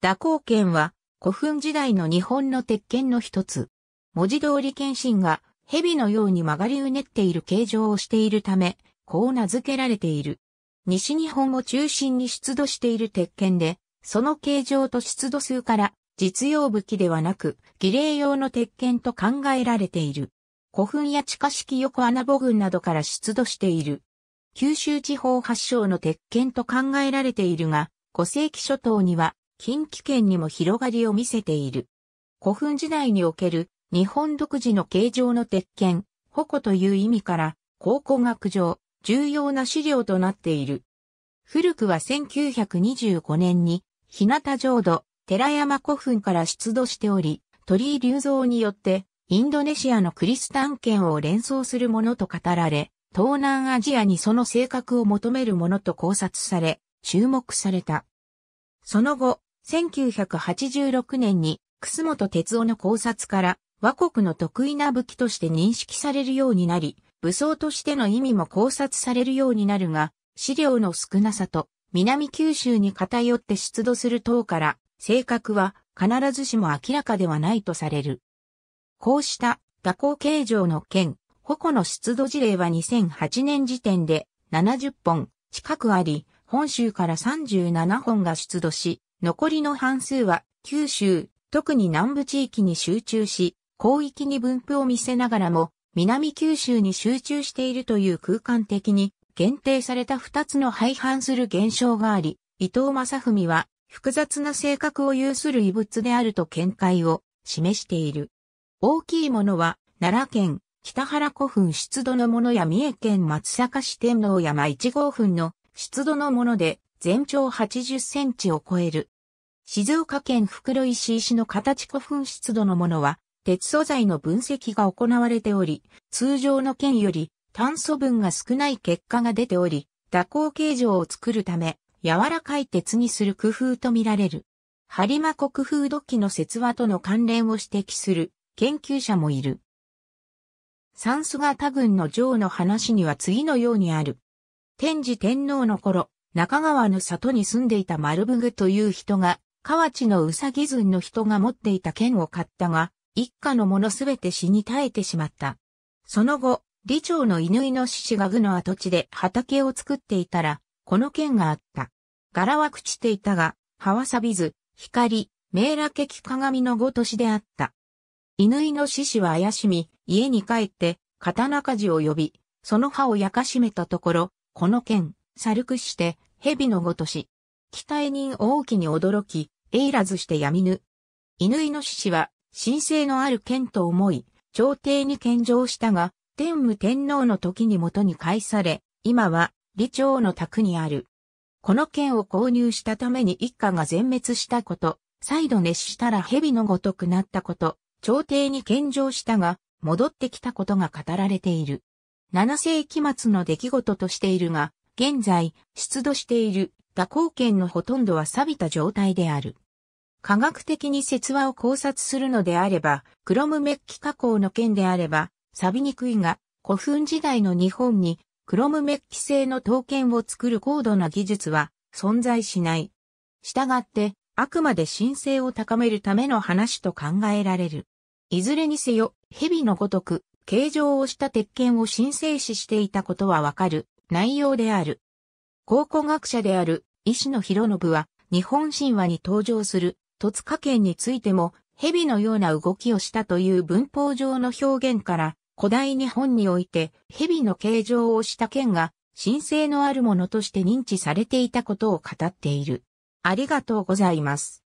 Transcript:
蛇行剣は古墳時代の日本の鉄剣の一つ。文字通り剣心が蛇のように曲がりうねっている形状をしているため、こう名付けられている。西日本を中心に出土している鉄剣で、その形状と出土数から実用武器ではなく、儀礼用の鉄剣と考えられている。古墳や地下式横穴墓群などから出土している。九州地方発祥の鉄剣と考えられているが、5世紀初頭には近畿圏にも広がりを見せている。古墳時代における日本独自の形状の鉄剣、矛という意味から、考古学上、重要な資料となっている。古くは1925年に、日向浄土、寺山古墳から出土しており、鳥居隆造によって、インドネシアのクリスタン圏を連想するものと語られ、東南アジアにその性格を求めるものと考察され、注目された。その後、1986年に、楠本哲夫の考察から、和国の得意な武器として認識されるようになり、武装としての意味も考察されるようになるが、資料の少なさと、南九州に偏って出土する等から、性格は必ずしも明らかではないとされる。こうした蛇行形状の剣、矛の出土事例は2008年時点で70本近くあり、本州から37本が出土し、残りの半数は九州、特に南部地域に集中し、広域に分布を見せながらも、南九州に集中しているという空間的に限定された二つの廃反する現象があり、伊藤正文は複雑な性格を有する異物であると見解を示している。大きいものは奈良県北原古墳出土のものや三重県松阪市天皇山一号墳の出土のもので、全長80センチを超える。静岡県袋石石の形古墳湿度のものは、鉄素材の分析が行われており、通常の剣より炭素分が少ない結果が出ており、蛇行形状を作るため、柔らかい鉄にする工夫とみられる。播磨国風土器の説話との関連を指摘する研究者もいる。三菅田軍の城の話には次のようにある。天智天皇の頃、中川の里に住んでいた丸ブグという人が、河内のうさぎんの人が持っていた剣を買ったが、一家のものすべて死に絶えてしまった。その後、李長の犬井の獅子が具の跡地で畑を作っていたら、この剣があった。柄は朽ちていたが、葉は錆びず、光、明羅劇鏡のごとしであった。犬井の獅子は怪しみ、家に帰って、刀鍛冶を呼び、その歯を焼かしめたところ、この剣、猿くして、蛇のごとし。期待人大きに驚き、えいらずして闇ぬ。犬井の獅子は、神聖のある剣と思い、朝廷に献上したが、天武天皇の時に元に返され、今は、李朝の宅にある。この剣を購入したために一家が全滅したこと、再度熱したら蛇のごとくなったこと、朝廷に献上したが、戻ってきたことが語られている。7世紀末の出来事としているが、現在、出土している蛇行剣のほとんどは錆びた状態である。科学的に説話を考察するのであれば、クロムメッキ加工の剣であれば、錆びにくいが、古墳時代の日本に、クロムメッキ製の刀剣を作る高度な技術は存在しない。したがって、あくまで神聖を高めるための話と考えられる。いずれにせよ、蛇のごとく、形状をした鉄拳を神聖視していたことはわかる。内容である。考古学者である石野博信は、日本神話に登場する戸塚県についても、蛇のような動きをしたという文法上の表現から、古代日本において蛇の形状をした剣が神聖のあるものとして認知されていたことを語っている。ありがとうございます。